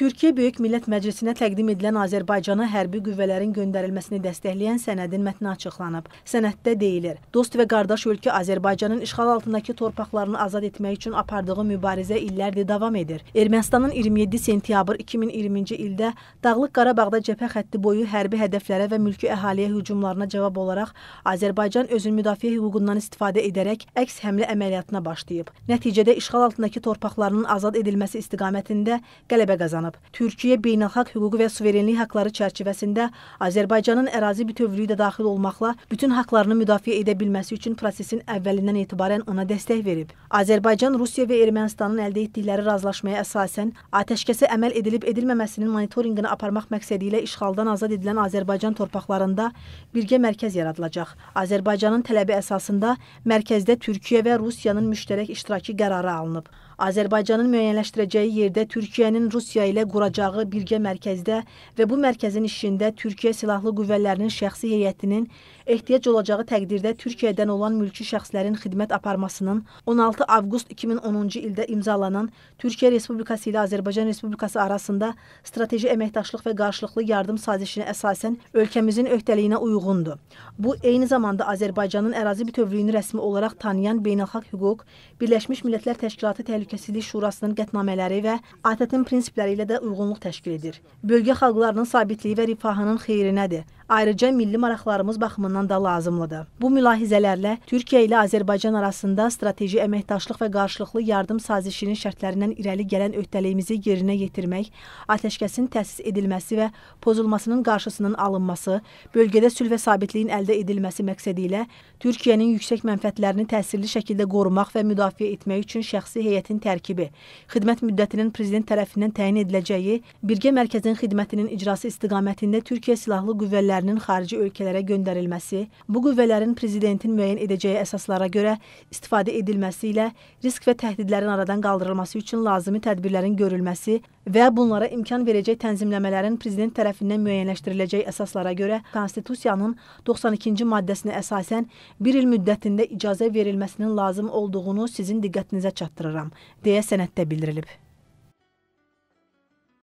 Türkiyə Böyük Millət Məclisinə təqdim edilən Azərbaycana hərbi qüvvələrin göndərilməsini dəstəkləyən sənədin mətni açıqlanıb. Sənəddə deyilir: "Dost və qardaş ölkə Azərbaycanın işğal altındakı torpaqlarını azad etmək üçün apardığı mübarizə illərdir davam edir. Ermənistanın 27 sentyabr 2020-ci ildə Dağlıq Qarabağda cəbhə xətti boyu hərbi hədəflərə və mülki əhaliyə hücumlarına cavab olaraq Azərbaycan özünü müdafiə hüququndan istifadə edərək əks həmlə əməliyyatına başlayıb. Nəticədə işğal altındakı torpaqlarının azad edilməsi istiqamətində qələbə qazanıb qanunlaşdırılıb. Türkiyə beynəlxalq hüquqi və suverenlik haqqları çərçivəsində Azərbaycanın ərazi bütövlüyü də daxil olmaqla bütün haqqlarını müdafiə edə bilməsi üçün prosesin əvvəlindən etibarən ona dəstək verib. Azərbaycan Rusiya və Ermənistanın əldə etdikləri razılaşmaya əsasən atəşkəsə əməl edilib edilməməsinin monitorinqini aparmaq məqsədi ilə işğaldan azad edilən Azərbaycan torpaqlarında birgə mərkəz yaradılacaq. Azərbaycanın tələbi əsasında mərkəzdə Türkiyə və Rusiyanın müştərək iştirakı qərarı alınıb. Azərbaycanın müəyyənləşdirəcəyi yerdə Türkiyənin Rusiyaya ilə quracağı birgə mərkəzdə və bu mərkəzin işində Türkiyə Silahlı Qüvvələrinin şəxsi heyətinin ehtiyac olacağı təqdirdə Türkiyədən olan mülki şəxslərin xidmət aparmasının 16 avqust 2010-cu ildə imzalanan Türkiyə Respublikası ilə Azərbaycan Respublikası arasında strateji əməkdaşlıq və qarşılıqlı yardım sazişinə əsasən ölkəmizin öhdəliyinə uyğundur. Bu eyni zamanda Azərbaycanın ərazi bütövlüyünü rəsmi olaraq tanıyan beynəlxalq hüquq, Birləşmiş Millətlər Təşkilatı Təhlükəsizlik Şurasının qətnamələri və ATƏT-in prinsipləri ilə ilə də uyğunluq təşkil edir. Bölgə xalqlarının sabitliyi və rifahının xeyrinədir. Ayrıca milli maraqlarımız baxımından da lazımlıdır. Bu mülahizələrlə Türkiyə ilə Azərbaycan arasında strateji əməkdaşlıq və qarşılıqlı yardım sazişinin şərtlərindən irəli gələn öhdəliyimizi yerinə yetirmək, atəşkəsin təsis edilməsi və pozulmasının qarşısının alınması, bölgədə sülh və sabitliyin əldə edilməsi məqsədi ilə Türkiyənin yüksək mənfəətlərini təsirli şəkildə qorumaq və müdafiə etmək üçün şəxsi heyətin tərkibi, xidmət müddətinin prezident tərəfindən təyin edilməsi, ediləcəyi, birgə mərkəzin xidmətinin icrası istiqamətində Türkiyə Silahlı Qüvvələrinin xarici ölkələrə göndərilməsi, bu qüvvələrin prezidentin müəyyən edəcəyi əsaslara görə istifadə edilməsi ilə risk və təhdidlərin aradan qaldırılması üçün lazımi tədbirlərin görülməsi və bunlara imkan verəcək tənzimləmələrin prezident tərəfindən müəyyənləşdiriləcək əsaslara görə Konstitusiyanın 92-ci maddəsinə əsasən bir il müddətində icazə verilməsinin lazım olduğunu sizin diqqətinizə çatdırıram, deyə sənəddə bildirilib.